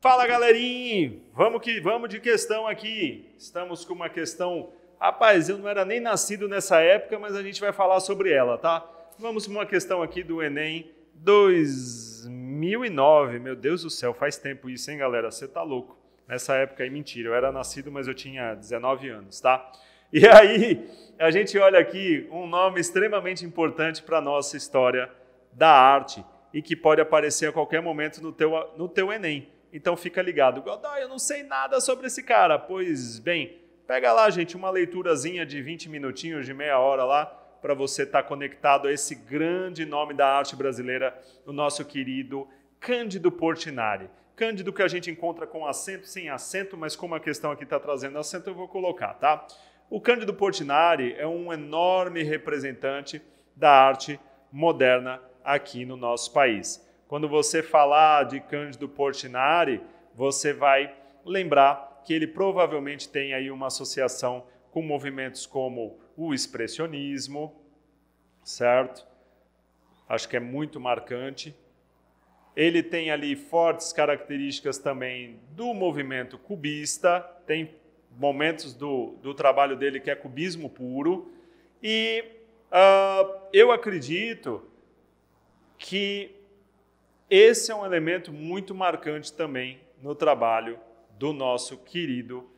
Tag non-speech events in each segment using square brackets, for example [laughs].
Fala galerinha, vamos que vamos de questão aqui. Estamos com uma questão, rapaz, eu não era nem nascido nessa época, mas a gente vai falar sobre ela, tá? Vamos com uma questão aqui do Enem 2009. Meu Deus do céu, faz tempo isso, hein, galera? Você tá louco. Nessa época aí, mentira, eu era nascido, mas eu tinha 19 anos, tá? E [laughs] aí, a gente olha aqui um nome extremamente importante para a nossa história da arte e que pode aparecer a qualquer momento no teu, no teu Enem então fica ligado. Godoy, eu não sei nada sobre esse cara. Pois bem, pega lá, gente, uma leiturazinha de 20 minutinhos, de meia hora lá, para você estar tá conectado a esse grande nome da arte brasileira, o nosso querido Cândido Portinari. Cândido que a gente encontra com acento, sem acento, mas como a questão aqui está trazendo acento, eu vou colocar, tá? O Cândido Portinari é um enorme representante da arte moderna aqui no nosso país. Quando você falar de Cândido Portinari, você vai lembrar que ele provavelmente tem aí uma associação com movimentos como o expressionismo, certo? Acho que é muito marcante. Ele tem ali fortes características também do movimento cubista, tem momentos do, do trabalho dele que é cubismo puro. E uh, eu acredito que esse é um elemento muito marcante também no trabalho do nosso querido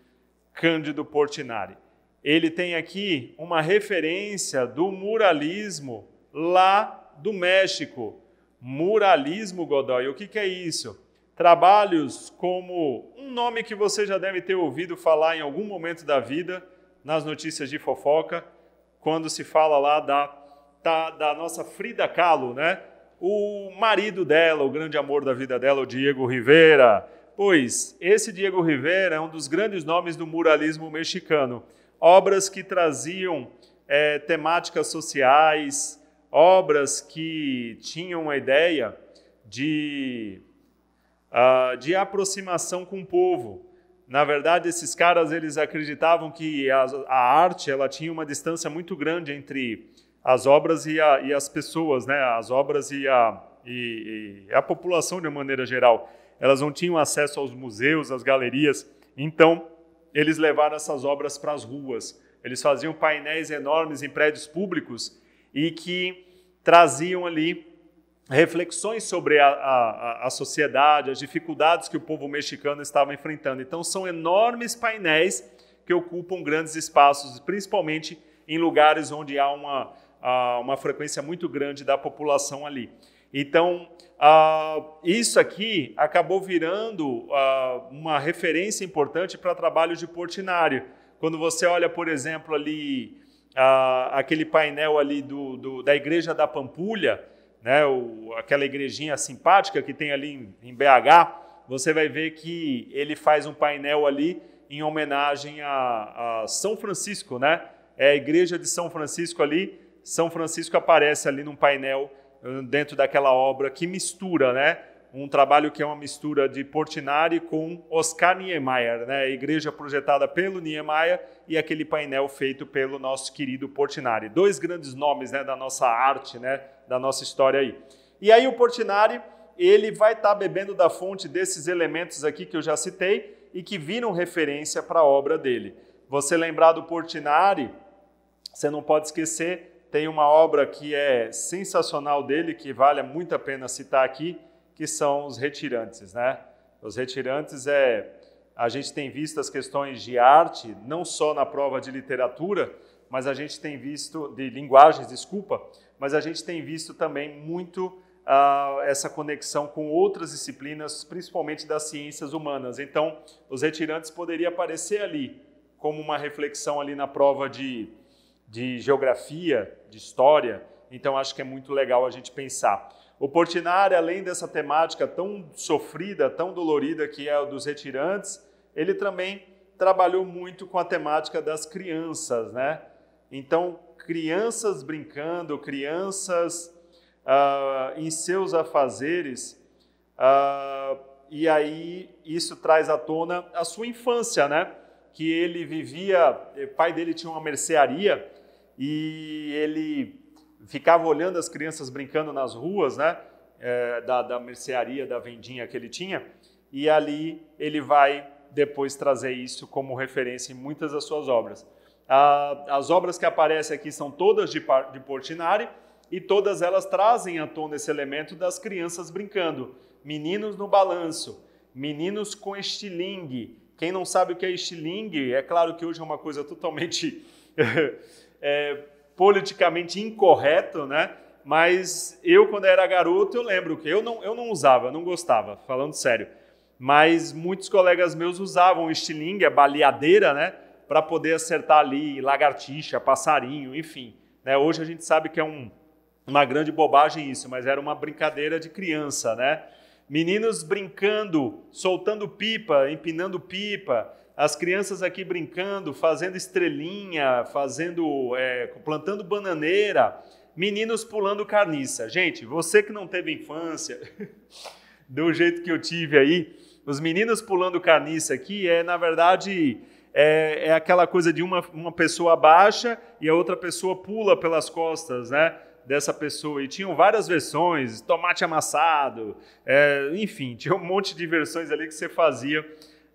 Cândido Portinari. Ele tem aqui uma referência do muralismo lá do México. Muralismo Godoy. O que, que é isso? Trabalhos como um nome que você já deve ter ouvido falar em algum momento da vida, nas notícias de fofoca, quando se fala lá da, da, da nossa Frida Kahlo, né? o marido dela, o grande amor da vida dela, o Diego Rivera. Pois esse Diego Rivera é um dos grandes nomes do muralismo mexicano. Obras que traziam é, temáticas sociais, obras que tinham a ideia de, uh, de aproximação com o povo. Na verdade, esses caras eles acreditavam que a, a arte ela tinha uma distância muito grande entre as obras e, a, e as pessoas, né? As obras e a, e, e a população de uma maneira geral, elas não tinham acesso aos museus, às galerias. Então, eles levaram essas obras para as ruas. Eles faziam painéis enormes em prédios públicos e que traziam ali reflexões sobre a, a, a, sociedade, as dificuldades que o povo mexicano estava enfrentando. Então, são enormes painéis que ocupam grandes espaços, principalmente em lugares onde há uma, a uma frequência muito grande da população ali. Então, isso aqui acabou virando uma referência importante para trabalho de portinário. Quando você olha, por exemplo, ali aquele painel ali do, do, da Igreja da Pampulha, né, o, aquela igrejinha simpática que tem ali em, em, BH, você vai ver que ele faz um painel ali em homenagem a, a São Francisco, né? É a Igreja de São Francisco ali, são Francisco aparece ali num painel eh, dentro daquela obra que mistura, né? Um trabalho que é uma mistura de Portinari com Oscar Niemeyer, né? A igreja projetada pelo Niemeyer e aquele painel feito pelo nosso querido Portinari. Dois grandes nomes, né, da nossa arte, né, da nossa história aí. E aí o Portinari, ele vai estar tá bebendo da fonte desses elementos aqui que eu já citei e que viram referência para a obra dele. Você lembrar do Portinari, você não pode esquecer tem uma obra que é sensacional dele, que vale muito a pena citar aqui, que são os retirantes, né? Os retirantes é a gente tem visto as questões de arte não só na prova de literatura, mas a gente tem visto de linguagens, desculpa, mas a gente tem visto também muito uh, essa conexão com outras disciplinas, principalmente das ciências humanas. Então, os retirantes poderia aparecer ali como uma reflexão ali na prova de de geografia, de história, então acho que é muito legal a gente pensar. O Portinari, além dessa temática tão sofrida, tão dolorida que é a dos retirantes, ele também trabalhou muito com a temática das crianças, né? Então, crianças brincando, crianças uh, em seus afazeres, uh, e aí isso traz à tona a sua infância, né? Que ele vivia, o eh, pai dele tinha uma mercearia, e ele ficava olhando as crianças brincando nas ruas, né? É, da, da mercearia, da vendinha que ele tinha, e ali ele vai depois trazer isso como referência em muitas das suas obras. Ah, as obras que aparecem aqui são todas de, de Portinari e todas elas trazem à tona esse elemento das crianças brincando, meninos no balanço, meninos com estilingue. Quem não sabe o que é estilingue, é claro que hoje é uma coisa totalmente [laughs] é, politicamente incorreto, né? Mas eu, quando era garoto, eu lembro que eu não, eu não usava, eu não gostava, falando sério. Mas muitos colegas meus usavam estilingue, a baleadeira, né? Para poder acertar ali lagartixa, passarinho, enfim. Né? Hoje a gente sabe que é um, uma grande bobagem isso, mas era uma brincadeira de criança, né? Meninos brincando, soltando pipa, empinando pipa, as crianças aqui brincando, fazendo estrelinha, fazendo, é, plantando bananeira, meninos pulando carniça. Gente, você que não teve infância, [laughs] do jeito que eu tive aí, os meninos pulando carniça aqui é, na verdade, é, é aquela coisa de uma, uma pessoa baixa e a outra pessoa pula pelas costas, né? Dessa pessoa, e tinham várias versões: tomate amassado, é, enfim, tinha um monte de versões ali que você fazia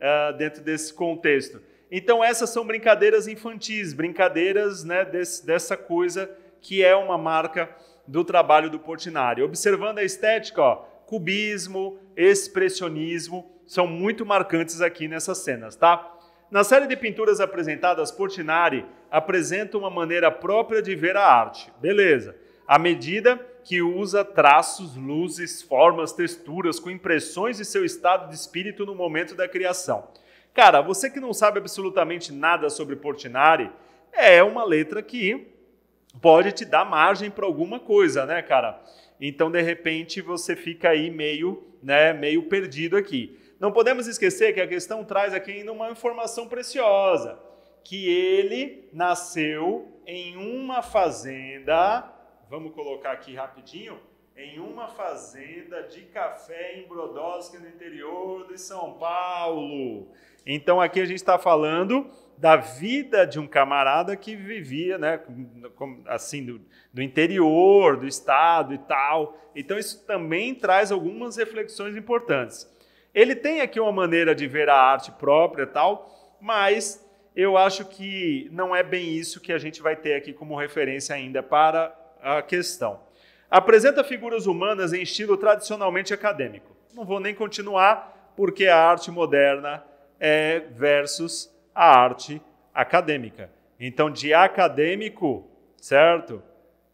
ah, dentro desse contexto. Então, essas são brincadeiras infantis, brincadeiras né, desse, dessa coisa que é uma marca do trabalho do Portinari. Observando a estética, ó, cubismo, expressionismo são muito marcantes aqui nessas cenas, tá? Na série de pinturas apresentadas, Portinari apresenta uma maneira própria de ver a arte. Beleza. À medida que usa traços, luzes, formas, texturas com impressões de seu estado de espírito no momento da criação. Cara, você que não sabe absolutamente nada sobre Portinari, é uma letra que pode te dar margem para alguma coisa, né, cara? Então, de repente, você fica aí meio, né, meio perdido aqui. Não podemos esquecer que a questão traz aqui ainda uma informação preciosa, que ele nasceu em uma fazenda vamos colocar aqui rapidinho, em uma fazenda de café em Brodowski, no interior de São Paulo. Então aqui a gente está falando da vida de um camarada que vivia, né, assim, do, do, interior, do estado e tal. Então isso também traz algumas reflexões importantes. Ele tem aqui uma maneira de ver a arte própria e tal, mas eu acho que não é bem isso que a gente vai ter aqui como referência ainda para a questão. Apresenta figuras humanas em estilo tradicionalmente acadêmico. Não vou nem continuar, porque a arte moderna é versus a arte acadêmica. Então, de acadêmico, certo?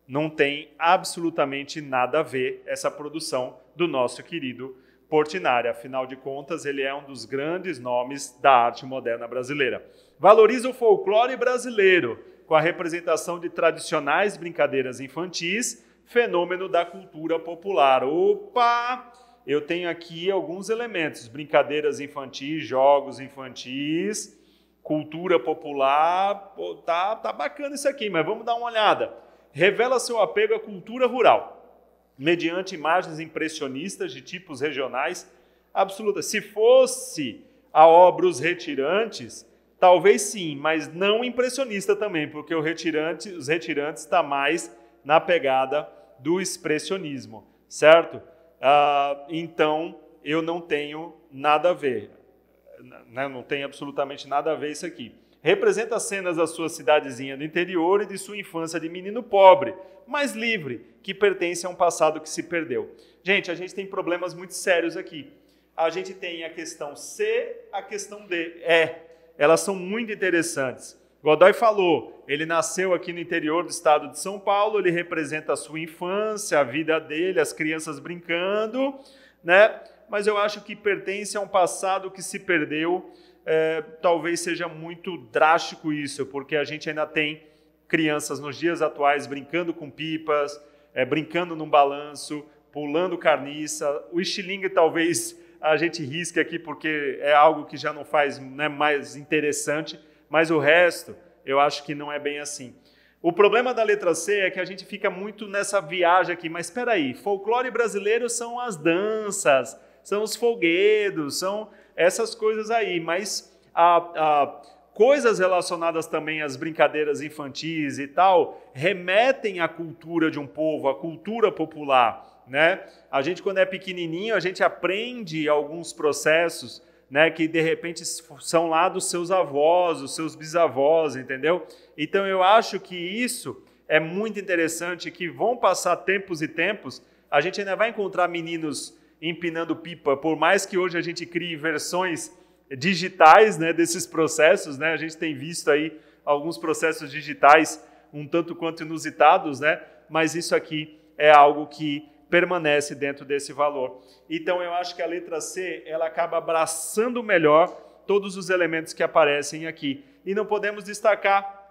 Não tem absolutamente nada a ver essa produção do nosso querido Portinari. Afinal de contas, ele é um dos grandes nomes da arte moderna brasileira. Valoriza o folclore brasileiro com a representação de tradicionais brincadeiras infantis, fenômeno da cultura popular. Opa! Eu tenho aqui alguns elementos: brincadeiras infantis, jogos infantis, cultura popular. Pô, tá, tá bacana isso aqui, mas vamos dar uma olhada. Revela seu apego à cultura rural, mediante imagens impressionistas de tipos regionais absoluta. Se fosse a obra Os Retirantes, Talvez sim, mas não impressionista também, porque retirante, os retirantes está mais na pegada do expressionismo, certo? Ah, então eu não tenho nada a ver, né? não tem absolutamente nada a ver isso aqui. Representa cenas da sua cidadezinha do interior e de sua infância de menino pobre, mas livre, que pertence a um passado que se perdeu. Gente, a gente tem problemas muito sérios aqui. A gente tem a questão C, a questão D. É elas são muito interessantes. Godoy falou, ele nasceu aqui no interior do estado de São Paulo, ele representa a sua infância, a vida dele, as crianças brincando, né? Mas eu acho que pertence a um passado que se perdeu. É, talvez seja muito drástico isso, porque a gente ainda tem crianças nos dias atuais brincando com pipas, é, brincando num balanço, pulando carniça. O estilingue talvez a gente risca aqui porque é algo que já não faz né, mais interessante, mas o resto eu acho que não é bem assim. O problema da letra C é que a gente fica muito nessa viagem aqui, mas espera aí, folclore brasileiro são as danças, são os folguedos, são essas coisas aí, mas a, a, coisas relacionadas também às brincadeiras infantis e tal remetem à cultura de um povo, à cultura popular né? A gente quando é pequenininho, a gente aprende alguns processos, né, que de repente são lá dos seus avós, dos seus bisavós, entendeu? Então eu acho que isso é muito interessante que vão passar tempos e tempos, a gente ainda vai encontrar meninos empinando pipa, por mais que hoje a gente crie versões digitais, né, desses processos, né? A gente tem visto aí alguns processos digitais um tanto quanto inusitados, né? Mas isso aqui é algo que permanece dentro desse valor. Então eu acho que a letra C, ela acaba abraçando melhor todos os elementos que aparecem aqui. E não podemos destacar,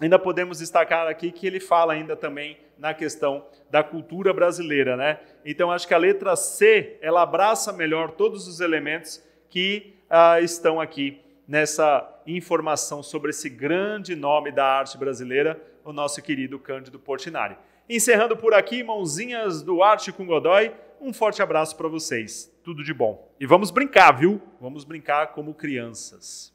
ainda podemos destacar aqui que ele fala ainda também na questão da cultura brasileira, né? Então acho que a letra C, ela abraça melhor todos os elementos que ah, estão aqui nessa informação sobre esse grande nome da arte brasileira, o nosso querido Cândido Portinari. Encerrando por aqui, mãozinhas do Arte com Godoy. Um forte abraço para vocês. Tudo de bom. E vamos brincar, viu? Vamos brincar como crianças.